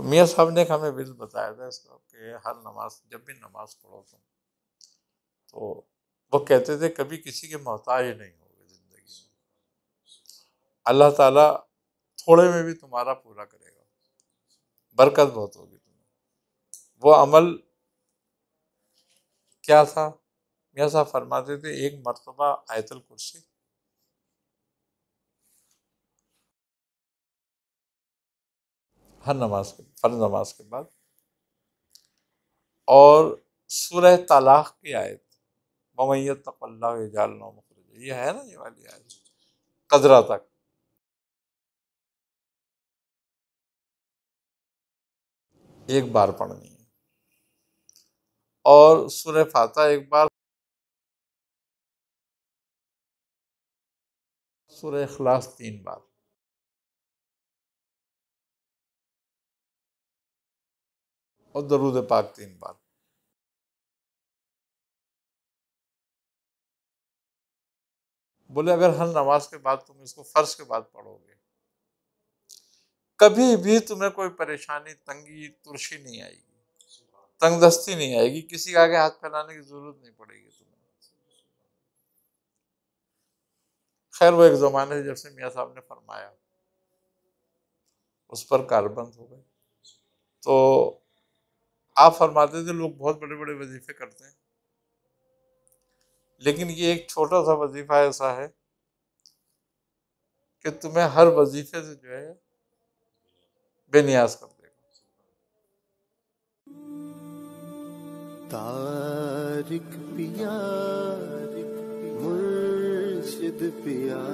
तो मियाँ साहब ने हमें बिल बताया था इसको कि हर नमाज जब भी नमाज पढ़ो तुम तो वो कहते थे कभी किसी के मोहताज नहीं होगी ज़िंदगी में अल्लाह ताला थोड़े में भी तुम्हारा पूरा करेगा बरकत बहुत होगी तुम्हें वो अमल क्या था मियाँ साहब फरमाते थे एक मरतबा आयतल कुर्सी हर नमाज के फर्ज नमाज के बाद और सूरह तलाक की आयत ममैत तकल्ला ये है ना ये वाली आयत कजरा तक एक बार पढ़नी है और सूर्य फाता एक बार सूर्य अखलास तीन बार और दरूद पाक तीन बार बोले अगर हर नमाज के बाद तुम इसको फर्श के बाद पढ़ोगे कभी भी तुम्हें कोई परेशानी तंगी तुरशी नहीं आएगी तंगदस्ती नहीं आएगी किसी के आगे हाथ फैलाने की जरूरत नहीं पड़ेगी तुम्हें खैर वो एक ज़माने से जब से मियाँ साहब ने फरमाया उस पर कारबंद हो गए तो आप फरमाते थे लोग बहुत बड़े बड़े वजीफे करते हैं लेकिन ये एक छोटा सा वजीफ़ा ऐसा है कि तुम्हें हर वजीफे से जो है बेनियाज कर देगा तारिक पिया मुर्शिद पिया